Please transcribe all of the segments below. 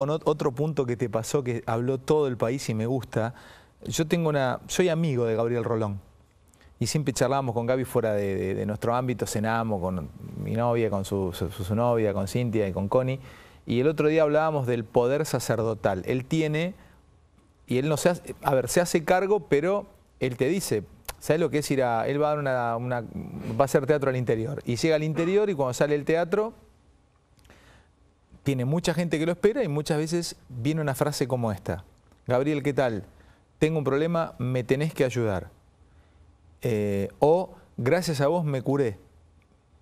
otro punto que te pasó, que habló todo el país y me gusta, yo tengo una, soy amigo de Gabriel Rolón y siempre charlábamos con Gaby fuera de, nuestro ámbito, cenábamos con mi novia, con su, novia, con Cintia y con Connie, y el otro día hablábamos del poder sacerdotal. Él tiene, y él no se hace, a ver, se hace cargo, pero él te dice, ¿sabes lo que es ir a, él va a hacer teatro al interior, y llega al interior y cuando sale el teatro tiene mucha gente que lo espera y muchas veces viene una frase como esta. Gabriel, ¿qué tal? Tengo un problema, me tenés que ayudar. Eh, o gracias a vos me curé.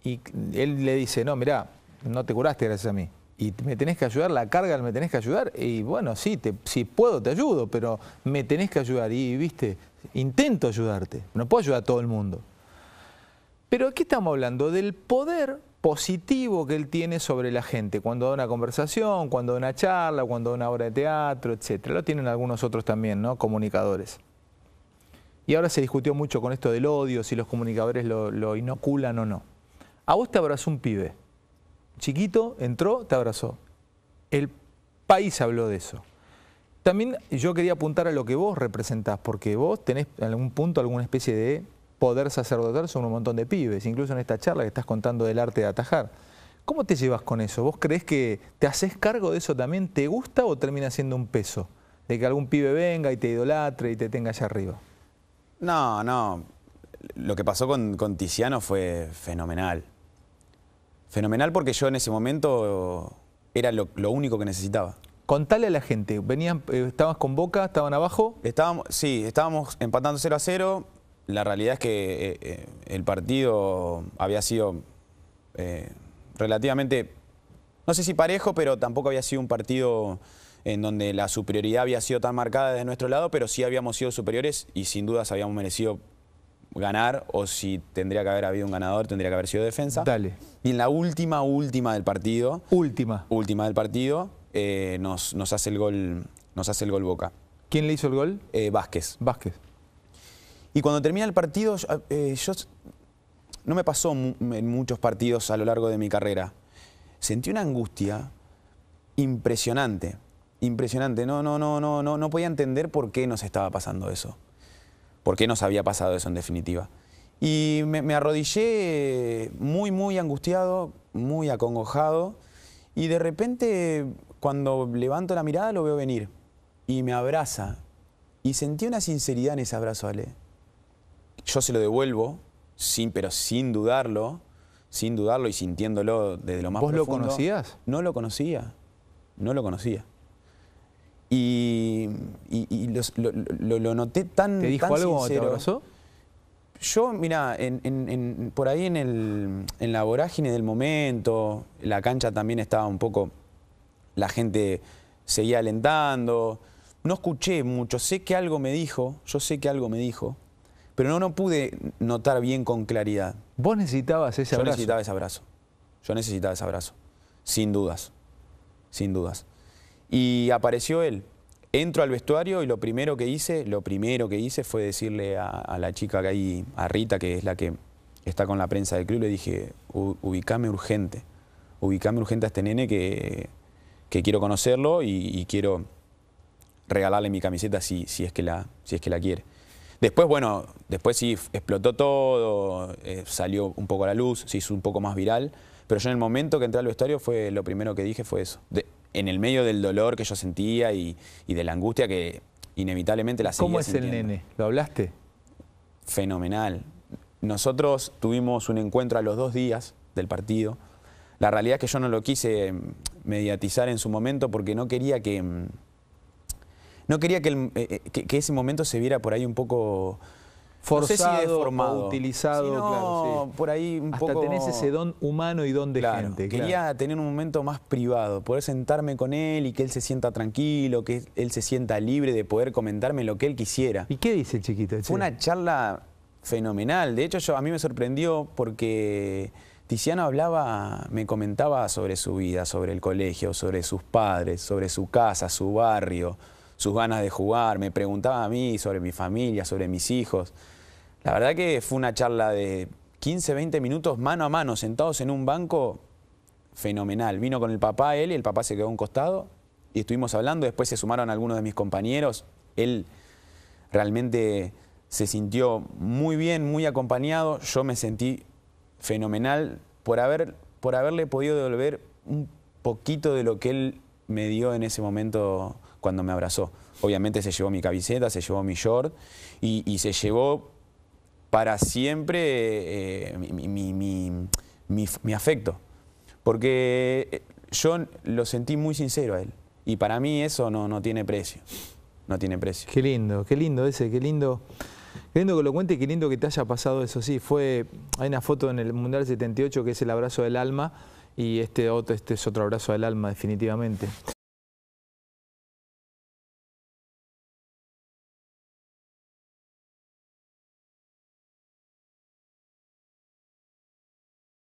Y él le dice, no, mirá, no te curaste gracias a mí. Y me tenés que ayudar, la carga me tenés que ayudar. Y bueno, sí, te, si puedo te ayudo, pero me tenés que ayudar. Y viste, intento ayudarte. No puedo ayudar a todo el mundo. Pero aquí estamos hablando del poder positivo que él tiene sobre la gente, cuando da una conversación, cuando da una charla, cuando da una obra de teatro, etc. Lo tienen algunos otros también, ¿no? Comunicadores. Y ahora se discutió mucho con esto del odio, si los comunicadores lo, lo inoculan o no. A vos te abrazó un pibe. Chiquito, entró, te abrazó. El país habló de eso. También yo quería apuntar a lo que vos representás, porque vos tenés en algún punto alguna especie de poder sacerdotal son un montón de pibes, incluso en esta charla que estás contando del arte de atajar. ¿Cómo te llevas con eso? ¿Vos crees que te haces cargo de eso también? ¿Te gusta o termina siendo un peso? De que algún pibe venga y te idolatre y te tenga allá arriba. No, no. Lo que pasó con, Tiziano fue fenomenal. Fenomenal porque yo en ese momento era lo, único que necesitaba. Contale a la gente, venían, eh, estabas con Boca, estaban abajo. Estábamos, sí, estábamos empatando 0 a 0, la realidad es que eh, eh, el partido había sido eh, relativamente, no sé si parejo, pero tampoco había sido un partido en donde la superioridad había sido tan marcada desde nuestro lado, pero sí habíamos sido superiores y sin dudas habíamos merecido ganar o si tendría que haber habido un ganador, tendría que haber sido defensa. Dale. Y en la última, última del partido. Última. Última del partido, nos, nos, hace el gol, nos hace el gol Boca. ¿Quién le hizo el gol? Vázquez. Vázquez. Y cuando termina el partido, eh, no me pasó en muchos partidos a lo largo de mi carrera. Sentí una angustia impresionante, impresionante. No, no, no, no, no, no podía entender por qué nos estaba pasando eso, por qué nos había pasado eso en definitiva. Y me, me arrodillé muy, muy angustiado, muy acongojado, y de repente cuando levanto la mirada lo veo venir y me abraza. Y sentí una sinceridad en ese abrazo, Ale yo se lo devuelvo, sin, pero sin dudarlo, sin dudarlo y sintiéndolo desde lo más profundo. ¿Vos lo conocías? No lo conocía, no lo conocía. Y, lo, noté tan ¿Te dijo algo Yo, mira, en, por ahí en la vorágine del momento, la cancha también estaba un poco, la gente seguía alentando, no escuché mucho, sé que algo me dijo, yo sé que algo me dijo, pero no, no pude notar bien con claridad. ¿Vos necesitabas ese abrazo? Yo necesitaba ese abrazo. Yo necesitaba ese abrazo. Sin dudas. Sin dudas. Y apareció él. Entro al vestuario y lo primero que hice, lo primero que hice fue decirle a, la chica que ahí, a Rita, que es la que está con la prensa del club, le dije, ubicame urgente, ubicame urgente a este nene que, quiero conocerlo y, quiero regalarle mi camiseta si, es que la, si es que la quiere. Después, bueno, después sí explotó todo, eh, salió un poco a la luz, se hizo un poco más viral, pero yo en el momento que entré al vestuario fue lo primero que dije fue eso. en el medio del dolor que yo sentía y, de la angustia que inevitablemente la seguía ¿Cómo es el nene? ¿Lo hablaste? Fenomenal. Nosotros tuvimos un encuentro a los dos días del partido. La realidad es que yo no lo quise mediatizar en su momento porque no quería que mm, no quería eh, eh, que, ese momento se viera por ahí un poco forzado, no utilizado, por ahí un Hasta tenés ese don humano y don de gente. Quería tener un momento más privado, poder sentarme con él y que él se sienta tranquilo, que él se sienta libre de poder comentarme lo que él quisiera. ¿Y qué dice el chiquito? Fue una charla fenomenal. De hecho, yo, a mí me sorprendió porque Tiziano hablaba, me comentaba sobre su vida, sobre el colegio, sobre sus padres, sobre su casa, su barrio sus ganas de jugar, me preguntaba a mí sobre mi familia, sobre mis hijos. La verdad que fue una charla de 15, 20 minutos mano a mano, sentados en un banco, fenomenal. Vino con el papá él y el papá se quedó a un costado y estuvimos hablando, después se sumaron algunos de mis compañeros. Él realmente se sintió muy bien, muy acompañado. Yo me sentí fenomenal por, haber, por haberle podido devolver un poquito de lo que él me dio en ese momento cuando me abrazó. Obviamente se llevó mi camiseta, se llevó mi short y, se llevó para siempre eh, mi, afecto. Porque eh, yo lo sentí muy sincero a él. Y para mí eso no, no tiene precio. No tiene precio. Qué lindo, qué lindo ese, qué lindo. Qué lindo que lo cuente y qué lindo que te haya pasado eso. Sí, fue. Hay una foto en el Mundial 78 que es el abrazo del alma y este, este es otro abrazo del alma definitivamente.